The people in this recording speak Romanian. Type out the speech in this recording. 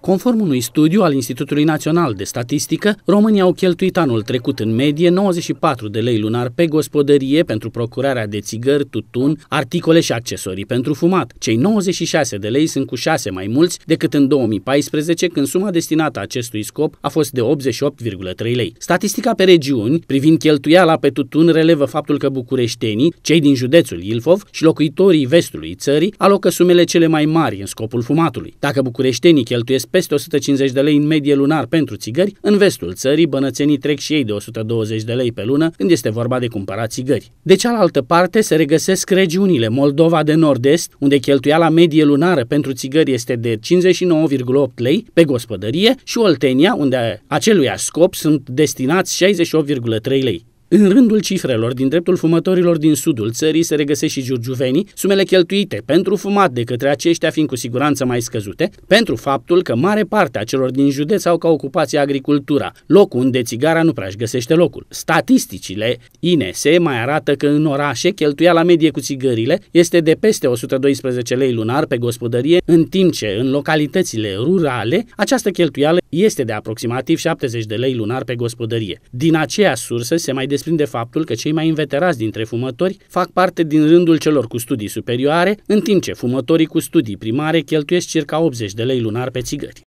Conform unui studiu al Institutului Național de Statistică, România au cheltuit anul trecut în medie 94 de lei lunar pe gospodărie pentru procurarea de țigări, tutun, articole și accesorii pentru fumat. Cei 96 de lei sunt cu 6 mai mulți decât în 2014, când suma destinată acestui scop a fost de 88,3 lei. Statistica pe regiuni, privind cheltuiala pe tutun, relevă faptul că bucureștenii, cei din județul Ilfov și locuitorii vestului țării alocă sumele cele mai mari în scopul fumatului. Dacă bucureștenii cheltuiesc pe peste 150 de lei în medie lunar pentru țigări, în vestul țării bănățenii trec și ei de 120 de lei pe lună când este vorba de cumpăra țigări. De cealaltă parte se regăsesc regiunile Moldova de Nord-Est, unde cheltuiala medie lunară pentru țigări este de 59,8 lei pe gospodărie și Oltenia, unde acelui scop sunt destinați 68,3 lei. În rândul cifrelor din dreptul fumătorilor din sudul țării se regăsește și giurgiuvenii, sumele cheltuite pentru fumat de către aceștia fiind cu siguranță mai scăzute, pentru faptul că mare parte a celor din județ au ca ocupație agricultura, locul unde țigara nu prea-și găsește locul. Statisticile INS mai arată că în orașe la medie cu țigările este de peste 112 lei lunar pe gospodărie, în timp ce în localitățile rurale această cheltuială este de aproximativ 70 de lei lunar pe gospodărie. Din aceea sursă se mai desprinde faptul că cei mai inveterați dintre fumători fac parte din rândul celor cu studii superioare, în timp ce fumătorii cu studii primare cheltuiesc circa 80 de lei lunar pe țigări.